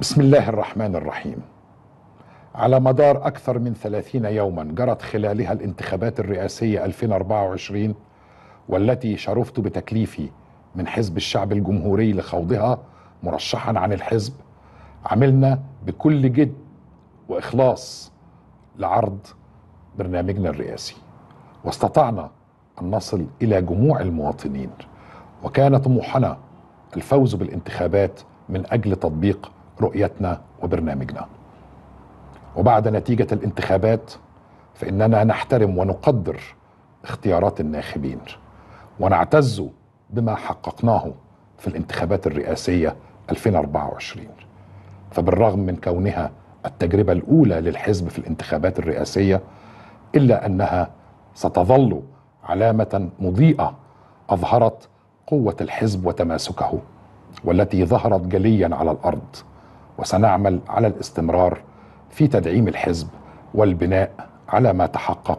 بسم الله الرحمن الرحيم على مدار أكثر من 30 يوما جرت خلالها الانتخابات الرئاسية 2024 والتي شرفت بتكليفي من حزب الشعب الجمهوري لخوضها مرشحا عن الحزب عملنا بكل جد وإخلاص لعرض برنامجنا الرئاسي واستطعنا أن نصل إلى جموع المواطنين وكان طموحنا الفوز بالانتخابات من أجل تطبيق رؤيتنا وبرنامجنا وبعد نتيجة الانتخابات فإننا نحترم ونقدر اختيارات الناخبين ونعتز بما حققناه في الانتخابات الرئاسية 2024 فبالرغم من كونها التجربة الأولى للحزب في الانتخابات الرئاسية إلا أنها ستظل علامة مضيئة أظهرت قوة الحزب وتماسكه والتي ظهرت جليا على الأرض وسنعمل على الاستمرار في تدعيم الحزب والبناء على ما تحقق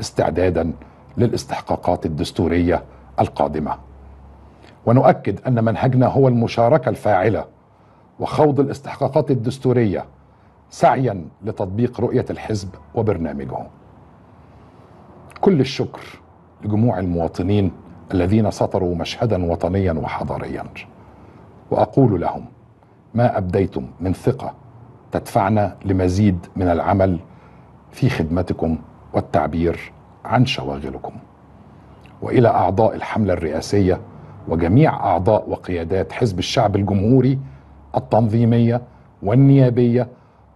استعدادا للاستحقاقات الدستوريه القادمه. ونؤكد ان منهجنا هو المشاركه الفاعله وخوض الاستحقاقات الدستوريه سعيا لتطبيق رؤيه الحزب وبرنامجه. كل الشكر لجموع المواطنين الذين سطروا مشهدا وطنيا وحضاريا واقول لهم ما أبديتم من ثقة تدفعنا لمزيد من العمل في خدمتكم والتعبير عن شواغلكم والى اعضاء الحمله الرئاسيه وجميع اعضاء وقيادات حزب الشعب الجمهوري التنظيميه والنيابيه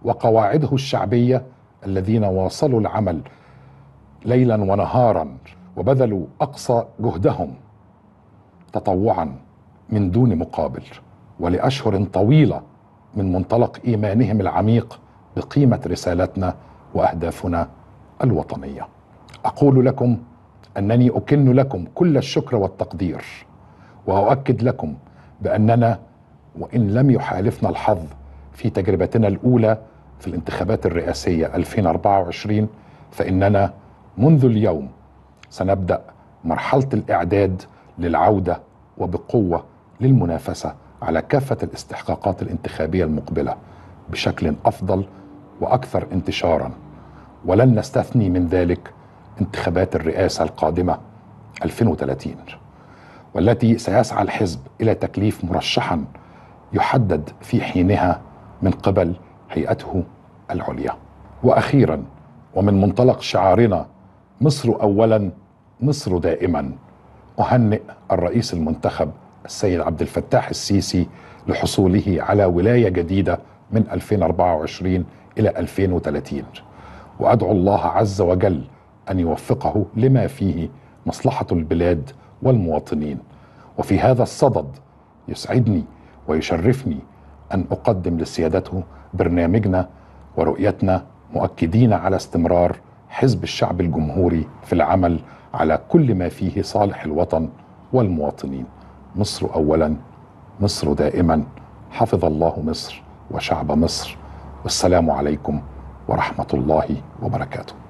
وقواعده الشعبيه الذين واصلوا العمل ليلا ونهارا وبذلوا اقصى جهدهم تطوعا من دون مقابل ولاشهر طويله من منطلق ايمانهم العميق بقيمه رسالتنا واهدافنا الوطنيه. اقول لكم انني اكن لكم كل الشكر والتقدير واؤكد لكم باننا وان لم يحالفنا الحظ في تجربتنا الاولى في الانتخابات الرئاسيه 2024 فاننا منذ اليوم سنبدا مرحله الاعداد للعوده وبقوه للمنافسه على كافة الاستحقاقات الانتخابية المقبلة بشكل أفضل وأكثر انتشارا ولن نستثني من ذلك انتخابات الرئاسة القادمة 2030 والتي سيسعى الحزب إلى تكليف مرشحا يحدد في حينها من قبل هيئته العليا وأخيرا ومن منطلق شعارنا مصر أولا مصر دائما أهنئ الرئيس المنتخب السيد عبد الفتاح السيسي لحصوله على ولايه جديده من 2024 الى 2030 وادعو الله عز وجل ان يوفقه لما فيه مصلحه البلاد والمواطنين وفي هذا الصدد يسعدني ويشرفني ان اقدم لسيادته برنامجنا ورؤيتنا مؤكدين على استمرار حزب الشعب الجمهوري في العمل على كل ما فيه صالح الوطن والمواطنين مصر اولا مصر دائما حفظ الله مصر وشعب مصر والسلام عليكم ورحمه الله وبركاته